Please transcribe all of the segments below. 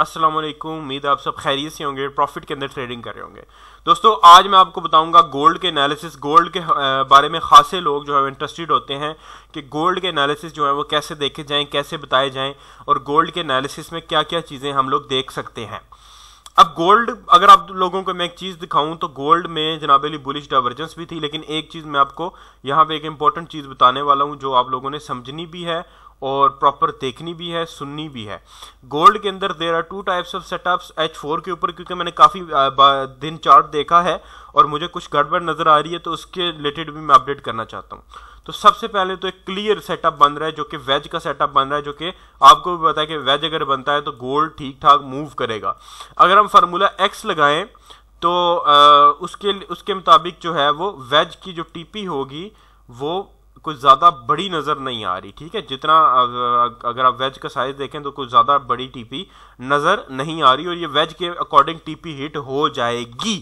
असलम उम्मीद आप सब खैरियत से होंगे प्रॉफिट के अंदर ट्रेडिंग कर रहे होंगे दोस्तों आज मैं आपको बताऊंगा गोल्ड के एनालिसिस गोल्ड के बारे में खासे लोग जो है इंटरेस्टेड होते हैं कि गोल्ड के एनालिसिस जो है वो कैसे देखे जाएं कैसे बताए जाएं और गोल्ड के एनालिसिस में क्या क्या चीज़ें हम लोग देख सकते हैं अब गोल्ड अगर आप लोगों को मैं एक चीज़ दिखाऊं तो गोल्ड में जनाबेली बुलिश डाइवर्जेंस भी थी लेकिन एक चीज़ मैं आपको यहाँ पे एक इंपॉर्टेंट चीज़ बताने वाला हूँ जो आप लोगों ने समझनी भी है और प्रॉपर देखनी भी है सुननी भी है गोल्ड के अंदर there are two types of setups H four के ऊपर क्योंकि मैंने काफ़ी दिन चार्ट देखा है और मुझे कुछ गड़बड़ नज़र आ रही है तो उसके रिलेटेड भी मैं अपडेट करना चाहता हूँ तो सबसे पहले तो एक क्लियर सेटअप बन रहा है जो कि वेज का सेटअप बन रहा है जो कि आपको भी पता है कि वेज अगर बनता है तो गोल्ड ठीक ठाक मूव करेगा अगर हम फार्मूला एक्स लगाएं तो आ, उसके उसके मुताबिक जो है वो वेज की जो टीपी होगी वो कुछ ज़्यादा बड़ी नज़र नहीं आ रही ठीक है जितना अगर आप वेज का साइज़ देखें तो कुछ ज़्यादा बड़ी टीपी नज़र नहीं आ रही और ये वेज के अकॉर्डिंग टीपी हिट हो जाएगी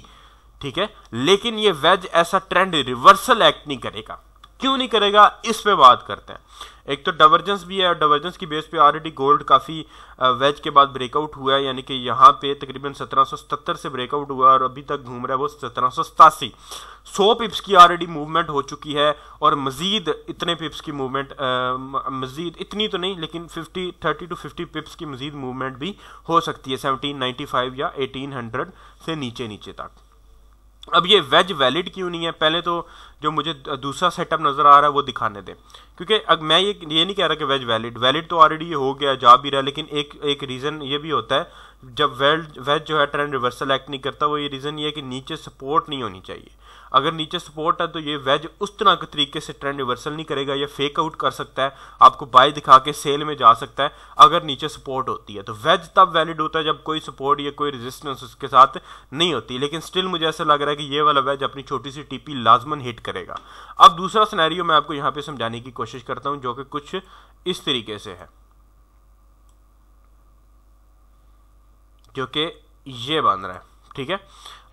ठीक है लेकिन ये वेज ऐसा ट्रेंड रिवर्सल एक्ट नहीं करेगा क्यों नहीं करेगा इस पे बात करते हैं एक तो डवर्जेंस भी है और डवर्जेंस की बेस पे ऑलरेडी गोल्ड काफ़ी वेज के बाद ब्रेकआउट हुआ है यानी कि यहाँ पे तकरीबन 1777 से ब्रेकआउट हुआ और अभी तक घूम रहा है वो सत्रह सौ पिप्स की ऑलरेडी मूवमेंट हो चुकी है और मजीद इतने पिप्स की मूवमेंट मजीद इतनी तो नहीं लेकिन 50 30 टू 50 पिप्स की मजीद मूवमेंट भी हो सकती है 1795 या 1800 से नीचे नीचे तक अब ये वेज वैलिड क्यों नहीं है पहले तो जो मुझे दूसरा सेटअप नज़र आ रहा है वो दिखाने दें क्योंकि अब मैं ये ये नहीं कह रहा कि वेज वैलिड वैलिड तो ऑलरेडी ये हो गया जा भी रहा है लेकिन एक एक रीज़न ये भी होता है जब वेल्ड वेज जो है ट्रेंड रिवर्सल एक्ट नहीं करता वो ये रीज़न ये है कि नीचे सपोर्ट नहीं होनी चाहिए अगर नीचे सपोर्ट है तो ये वेज उस तरह के तरीके से ट्रेंड रिवर्सल नहीं करेगा या फेक आउट कर सकता है आपको बाय दिखा के सेल में जा सकता है अगर नीचे सपोर्ट होती है तो वेज तब वैलिड होता है जब कोई सपोर्ट या कोई रेजिस्टेंस उसके साथ नहीं होती लेकिन स्टिल मुझे ऐसा लग रहा है कि ये वाला वेज अपनी छोटी सी टीपी लाजमन हिट करेगा अब दूसरा स्नैरियो मैं आपको यहाँ पे समझाने की कोशिश करता हूँ जो कि कुछ इस तरीके से है जो कि ये बन रहा है ठीक है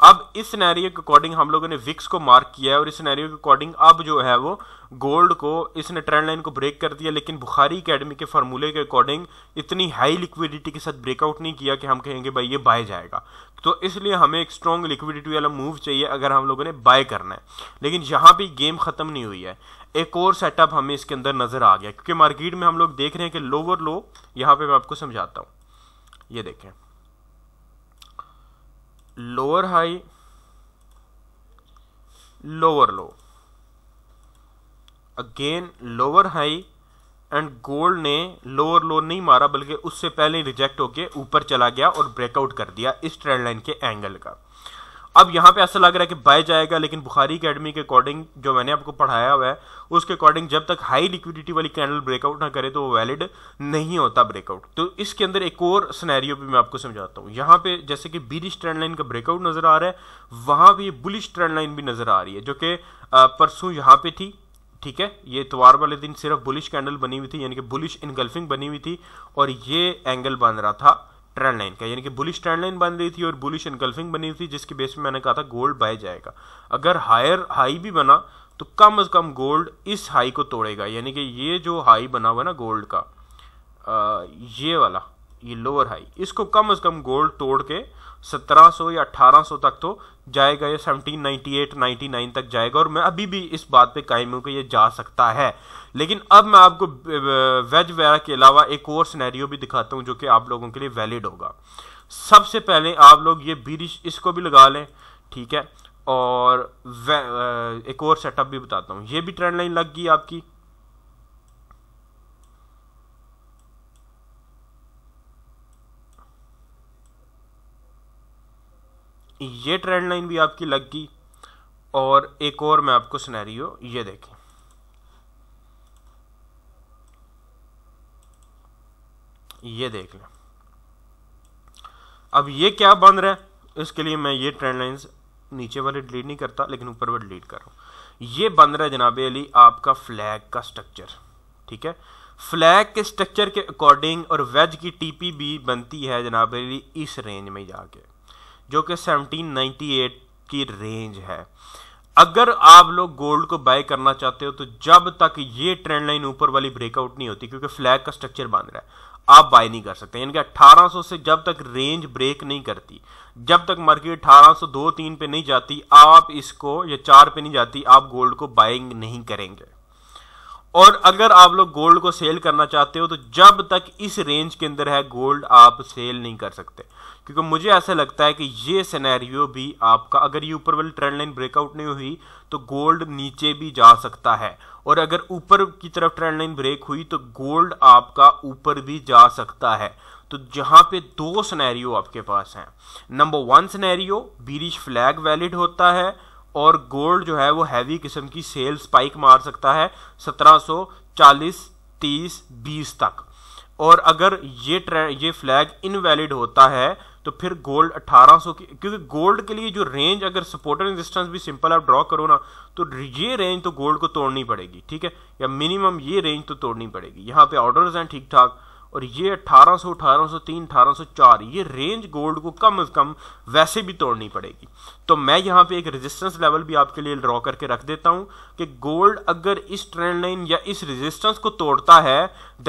अब इस नैरियो के अकॉर्डिंग हम लोगों ने विक्स को मार्क किया है और इस नैरियो के अकॉर्डिंग अब जो है वो गोल्ड को इसने ट्रेंड लाइन को ब्रेक कर दिया लेकिन बुखारी अकेडमी के फार्मूले के अकॉर्डिंग इतनी हाई लिक्विडिटी के साथ ब्रेकआउट नहीं किया कि हम कहेंगे भाई ये बाय जाएगा तो इसलिए हमें एक स्ट्रॉन्ग लिक्विडिटी वाला मूव चाहिए अगर हम लोगों ने बाय करना है लेकिन यहाँ भी गेम खत्म नहीं हुई है एक और सेटअप हमें इसके अंदर नजर आ गया क्योंकि मार्केट में हम लोग देख रहे हैं कि लोअर लो यहाँ पर मैं आपको समझाता हूँ ये देखें lower high lower low again lower high and gold ने लोअर लो नहीं मारा बल्कि उससे पहले रिजेक्ट होके ऊपर चला गया और ब्रेकआउट कर दिया इस ट्रेंड लाइन के एंगल का अब यहाँ पे ऐसा लग रहा है कि बाय जाएगा लेकिन बुखारी अकेडमी के अकॉर्डिंग जो मैंने आपको पढ़ाया हुआ है उसके अकॉर्डिंग जब तक हाई लिक्विडिटी वाली कैंडल ब्रेकआउट ना करे तो वो वैलिड नहीं होता ब्रेकआउट तो इसके अंदर एक और स्नैरियो भी मैं आपको समझाता हूँ यहाँ पे जैसे कि बीरिश ट्रेंड लाइन का ब्रेकआउट नजर आ रहा है वहां पर बुलिश ट्रेंड लाइन भी नजर आ रही है जो कि परसों यहाँ पे थी ठीक है ये इतवार वाले दिन सिर्फ बुलिश कैंडल बनी हुई थी यानी कि बुलिश इनगल्फिंग बनी हुई थी और ये एंगल बन रहा था ट्रेंड लाइन का यानी कि बुलिश ट्रेंड लाइन बन रही थी और बुलिश इनकल्फिंग बनी थी जिसके बेस में मैंने कहा था गोल्ड बाय जाएगा अगर हायर हाई भी बना तो कम अज कम गोल्ड इस हाई को तोड़ेगा यानी कि ये जो हाई बना हुआ ना गोल्ड का आ, ये वाला ये लोअर हाई इसको कम अज कम गोल्ड तोड़ के 1700 या 1800 तक तो जाएगा या 1798 99 तक जाएगा और मैं अभी भी इस बात पे कायम हूँ कि ये जा सकता है लेकिन अब मैं आपको वेज वगैरह के अलावा एक और सिनेरियो भी दिखाता हूँ जो कि आप लोगों के लिए वैलिड होगा सबसे पहले आप लोग ये बीरिश इसको भी लगा लें ठीक है और एक और सेटअप भी बताता हूँ ये भी ट्रेंड लाइन लग गई आपकी ये ट्रेंड लाइन भी आपकी लग गई और एक और मैं आपको सुनहरी ये देखें ये देख लें अब ये क्या बन रहा है इसके लिए मैं ये ट्रेंड लाइन्स नीचे वाले डिलीट नहीं करता लेकिन ऊपर वाले डिलीट कर रहा हूँ ये बन रहा है जनाब अली आपका फ्लैग का स्ट्रक्चर ठीक है फ्लैग के स्ट्रक्चर के अकॉर्डिंग और वेज की टीपी भी बनती है जनाब अली इस रेंज में जाके जो कि 1798 की रेंज है अगर आप लोग गोल्ड को बाय करना चाहते हो तो जब तक ये ट्रेंड लाइन ऊपर वाली ब्रेकआउट नहीं होती क्योंकि फ्लैग का स्ट्रक्चर बांध रहा है आप बाय नहीं कर सकते यानी कि 1800 से जब तक रेंज ब्रेक नहीं करती जब तक मार्केट दो तीन पे नहीं जाती आप इसको या चार पे नहीं जाती आप गोल्ड को बाइंग नहीं करेंगे और अगर आप लोग गोल्ड को सेल करना चाहते हो तो जब तक इस रेंज के अंदर है गोल्ड आप सेल नहीं कर सकते क्योंकि मुझे ऐसा लगता है कि ये सिनेरियो भी आपका अगर ये ऊपर वाली ट्रेंड लाइन ब्रेकआउट नहीं हुई तो गोल्ड नीचे भी जा सकता है और अगर ऊपर की तरफ ट्रेंड लाइन ब्रेक हुई तो गोल्ड आपका ऊपर भी जा सकता है तो जहां पे दो सिनेरियो आपके पास हैं number one scenario bearish flag valid होता है और गोल्ड जो है वो हैवी किस्म की सेल स्पाइक मार सकता है 1740 30 20 तक और अगर ये ये फ्लैग इनवैलिड होता है तो फिर गोल्ड 1800 की क्योंकि गोल्ड के लिए जो रेंज अगर सपोर्ट एंड रेजिस्टेंस भी सिंपल आप ड्रॉ करो ना तो ये रेंज तो गोल्ड को तोड़नी पड़ेगी ठीक है या मिनिमम ये रेंज तो तोड़नी पड़ेगी यहाँ पे ऑर्डर्स हैं ठीक ठाक और ये 1800, 1803, 1804 ये रेंज गोल्ड को कम अज कम वैसे भी तोड़नी पड़ेगी तो मैं यहाँ पे एक रेजिस्टेंस लेवल भी आपके लिए ड्रॉ करके रख देता हूँ कि गोल्ड अगर इस ट्रेंड लाइन या इस रेजिस्टेंस को तोड़ता है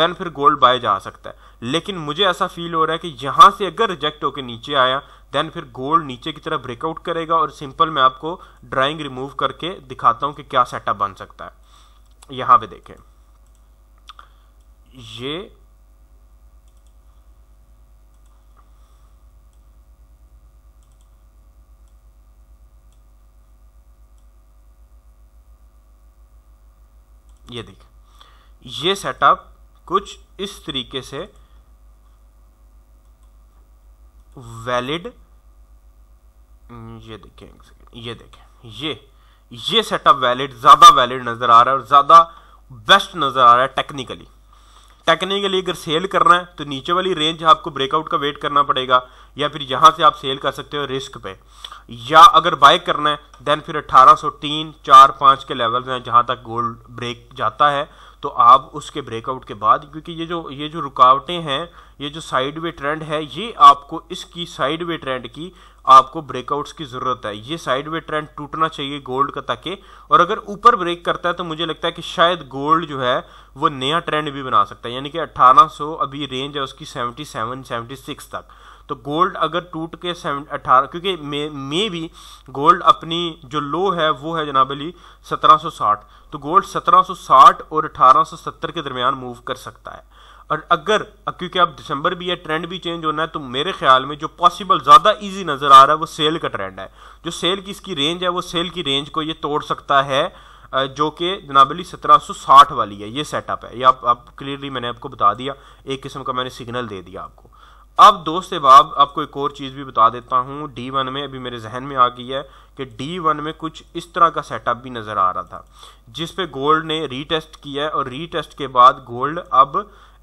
देन फिर गोल्ड बाय जा सकता है लेकिन मुझे ऐसा फील हो रहा है कि यहाँ से अगर रिजेक्ट होकर नीचे आया देन फिर गोल्ड नीचे की तरह ब्रेकआउट करेगा और सिंपल मैं आपको ड्राइंग रिमूव करके दिखाता हूँ कि क्या सेटअप बन सकता है यहाँ पर देखें ये ये देखें ये सेटअप कुछ इस तरीके से वैलिड हम्म, ये देखें ये देखें ये ये सेटअप वैलिड ज़्यादा वैलिड नज़र आ रहा है और ज़्यादा बेस्ट नज़र आ रहा है टेक्निकली टेक्निकली अगर सेल रहे हैं तो नीचे वाली रेंज आपको ब्रेकआउट का वेट करना पड़ेगा या फिर यहाँ से आप सेल कर सकते हो रिस्क पे या अगर बाय करना है देन फिर 1803 चार पाँच के लेवल हैं जहाँ तक गोल्ड ब्रेक जाता है तो आप उसके ब्रेकआउट के बाद क्योंकि ये जो ये जो रुकावटें हैं ये जो साइड वे ट्रेंड है ये आपको इसकी साइड वे ट्रेंड की आपको ब्रेकआउट्स की जरूरत है ये साइड वे ट्रेंड टूटना चाहिए गोल्ड का ताकि और अगर ऊपर ब्रेक करता है तो मुझे लगता है कि शायद गोल्ड जो है वो नया ट्रेंड भी बना सकता है यानी कि 1800 अभी रेंज है उसकी 77 76 तक तो गोल्ड अगर टूट के सेवन अठारह क्योंकि मे मे भी गोल्ड अपनी जो लो है वो है जनाब अली 1760 तो गोल्ड 1760 और 1870 के दरमियान मूव कर सकता है और अगर क्योंकि अब दिसंबर भी है ट्रेंड भी चेंज होना है तो मेरे ख्याल में जो पॉसिबल ज़्यादा इजी नज़र आ रहा है वो सेल का ट्रेंड है जो सेल की इसकी रेंज है वो सेल की रेंज को ये तोड़ सकता है जो कि जनाबली सत्रह वाली है ये सेटअप है ये आप आप क्लियरली मैंने आपको बता दिया एक किस्म का मैंने सिग्नल दे दिया आपको अब दोस्त बाब आपको एक और चीज़ भी बता देता हूँ डी वन में अभी मेरे जहन में आ गई है कि डी वन में कुछ इस तरह का सेटअप भी नज़र आ रहा था जिस पे गोल्ड ने रीटेस्ट किया है और रीटेस्ट के बाद गोल्ड अब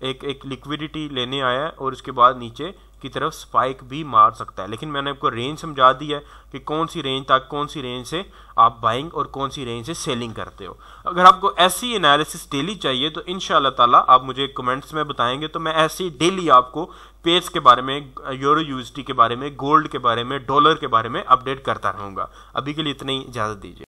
एक एक लिक्विडिटी लेने आया है और इसके बाद नीचे की तरफ स्पाइक भी मार सकता है लेकिन मैंने आपको रेंज समझा दी है कि कौन सी रेंज तक कौन सी रेंज से आप बाइंग और कौन सी रेंज से सेलिंग करते हो अगर आपको ऐसी एनालिसिस डेली चाहिए तो इन ताला आप मुझे कमेंट्स में बताएंगे तो मैं ऐसी डेली आपको पेज के बारे में यूरो यूएसडी के बारे में गोल्ड के बारे में डॉलर के बारे में अपडेट करता रहूँगा अभी के लिए इतना ही इजाज़त दीजिए